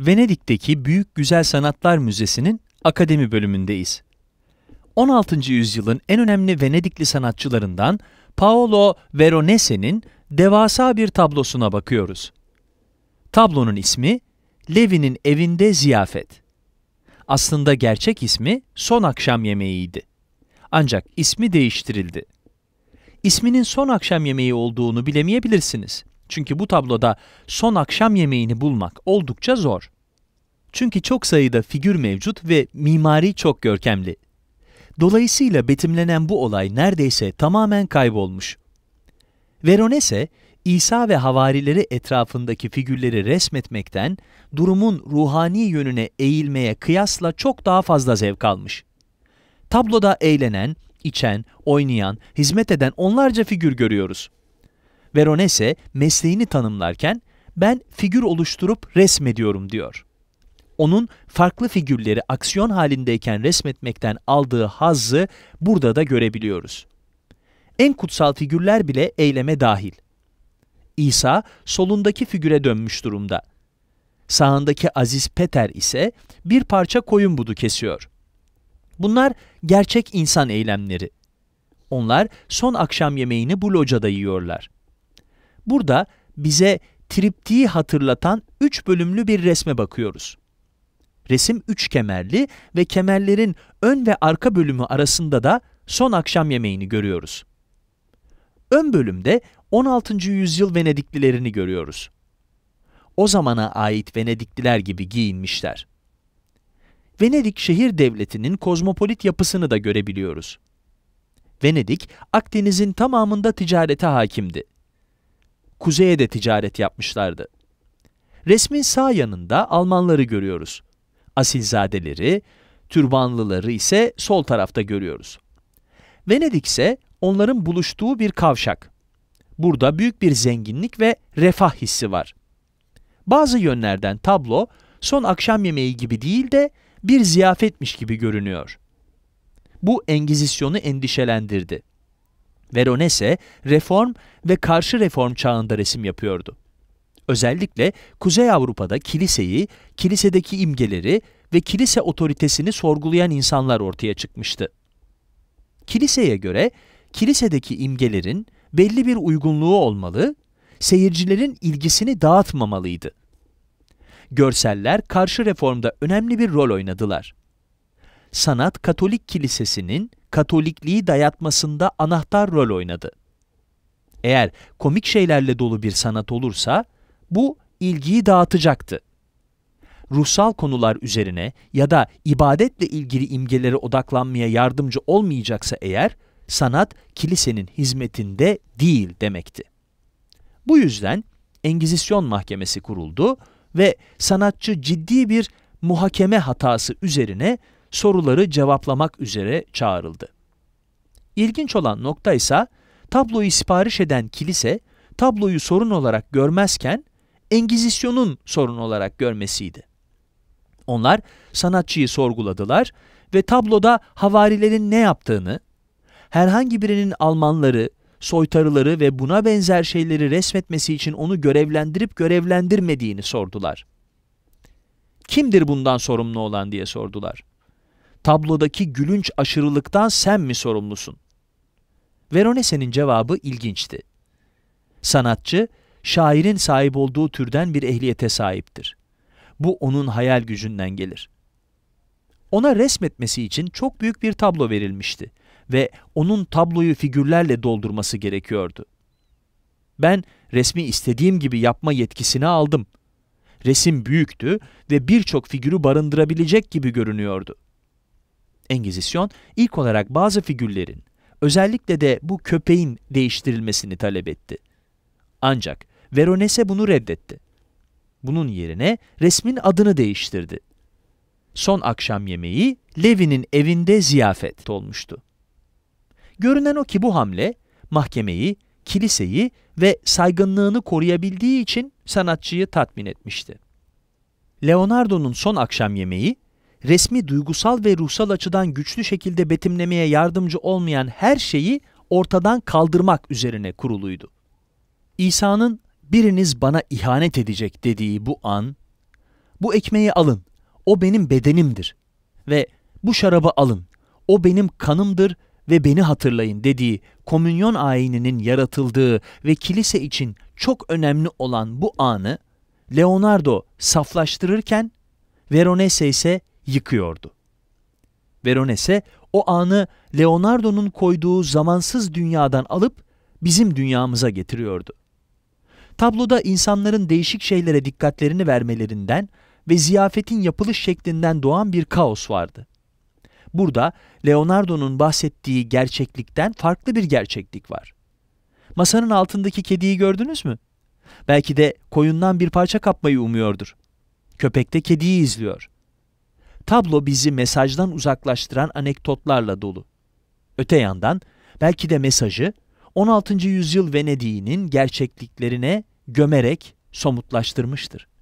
Venedik'teki Büyük Güzel Sanatlar Müzesi'nin akademi bölümündeyiz. 16. yüzyılın en önemli Venedikli sanatçılarından Paolo Veronese'nin devasa bir tablosuna bakıyoruz. Tablonun ismi Levi'nin evinde ziyafet. Aslında gerçek ismi son akşam yemeğiydi. Ancak ismi değiştirildi. İsminin son akşam yemeği olduğunu bilemeyebilirsiniz. Çünkü bu tabloda son akşam yemeğini bulmak oldukça zor. Çünkü çok sayıda figür mevcut ve mimari çok görkemli. Dolayısıyla betimlenen bu olay neredeyse tamamen kaybolmuş. Veronese, İsa ve havarileri etrafındaki figürleri resmetmekten, durumun ruhani yönüne eğilmeye kıyasla çok daha fazla zevk almış. Tabloda eğlenen, içen, oynayan, hizmet eden onlarca figür görüyoruz. Veronese mesleğini tanımlarken ben figür oluşturup resmediyorum diyor. Onun farklı figürleri aksiyon halindeyken resmetmekten aldığı hazzı burada da görebiliyoruz. En kutsal figürler bile eyleme dahil. İsa solundaki figüre dönmüş durumda. Sağındaki Aziz Peter ise bir parça koyun budu kesiyor. Bunlar gerçek insan eylemleri. Onlar son akşam yemeğini bu locada yiyorlar. Burada bize triptiği hatırlatan üç bölümlü bir resme bakıyoruz. Resim üç kemerli ve kemerlerin ön ve arka bölümü arasında da son akşam yemeğini görüyoruz. Ön bölümde 16. yüzyıl Venediklilerini görüyoruz. O zamana ait Venedikliler gibi giyinmişler. Venedik şehir devletinin kozmopolit yapısını da görebiliyoruz. Venedik, Akdeniz'in tamamında ticarete hakimdi kuzeye de ticaret yapmışlardı. Resmin sağ yanında Almanları görüyoruz. Asilzadeleri, türbanlıları ise sol tarafta görüyoruz. Venedik ise onların buluştuğu bir kavşak. Burada büyük bir zenginlik ve refah hissi var. Bazı yönlerden tablo son akşam yemeği gibi değil de bir ziyafetmiş gibi görünüyor. Bu Engizisyon'u endişelendirdi. Veronese, reform ve karşı reform çağında resim yapıyordu. Özellikle Kuzey Avrupa'da kiliseyi, kilisedeki imgeleri ve kilise otoritesini sorgulayan insanlar ortaya çıkmıştı. Kiliseye göre kilisedeki imgelerin belli bir uygunluğu olmalı, seyircilerin ilgisini dağıtmamalıydı. Görseller karşı reformda önemli bir rol oynadılar sanat Katolik Kilisesi'nin Katolikliği dayatmasında anahtar rol oynadı. Eğer komik şeylerle dolu bir sanat olursa bu ilgiyi dağıtacaktı. Ruhsal konular üzerine ya da ibadetle ilgili imgelere odaklanmaya yardımcı olmayacaksa eğer sanat kilisenin hizmetinde değil demekti. Bu yüzden Engizisyon Mahkemesi kuruldu ve sanatçı ciddi bir muhakeme hatası üzerine soruları cevaplamak üzere çağrıldı. İlginç olan nokta ise tabloyu sipariş eden kilise tabloyu sorun olarak görmezken Engizisyon'un sorun olarak görmesiydi. Onlar sanatçıyı sorguladılar ve tabloda havarilerin ne yaptığını, herhangi birinin Almanları, soytarıları ve buna benzer şeyleri resmetmesi için onu görevlendirip görevlendirmediğini sordular. Kimdir bundan sorumlu olan diye sordular tablodaki gülünç aşırılıktan sen mi sorumlusun? Veronese'nin cevabı ilginçti. Sanatçı, şairin sahip olduğu türden bir ehliyete sahiptir. Bu onun hayal gücünden gelir. Ona resmetmesi için çok büyük bir tablo verilmişti ve onun tabloyu figürlerle doldurması gerekiyordu. Ben resmi istediğim gibi yapma yetkisini aldım. Resim büyüktü ve birçok figürü barındırabilecek gibi görünüyordu. Engizisyon ilk olarak bazı figürlerin, özellikle de bu köpeğin değiştirilmesini talep etti. Ancak Veronese bunu reddetti. Bunun yerine resmin adını değiştirdi. Son akşam yemeği Levi'nin evinde ziyafet olmuştu. Görünen o ki bu hamle mahkemeyi, kiliseyi ve saygınlığını koruyabildiği için sanatçıyı tatmin etmişti. Leonardo'nun son akşam yemeği resmi duygusal ve ruhsal açıdan güçlü şekilde betimlemeye yardımcı olmayan her şeyi ortadan kaldırmak üzerine kuruluydu. İsa'nın biriniz bana ihanet edecek dediği bu an, bu ekmeği alın, o benim bedenimdir ve bu şarabı alın, o benim kanımdır ve beni hatırlayın dediği komünyon ayininin yaratıldığı ve kilise için çok önemli olan bu anı Leonardo saflaştırırken Veronese ise yıkıyordu. Veronese o anı Leonardo'nun koyduğu zamansız dünyadan alıp bizim dünyamıza getiriyordu. Tabloda insanların değişik şeylere dikkatlerini vermelerinden ve ziyafetin yapılış şeklinden doğan bir kaos vardı. Burada Leonardo'nun bahsettiği gerçeklikten farklı bir gerçeklik var. Masanın altındaki kediyi gördünüz mü? Belki de koyundan bir parça kapmayı umuyordur. Köpek de kediyi izliyor. Tablo bizi mesajdan uzaklaştıran anekdotlarla dolu. Öte yandan belki de mesajı 16. yüzyıl Venedik'inin gerçekliklerine gömerek somutlaştırmıştır.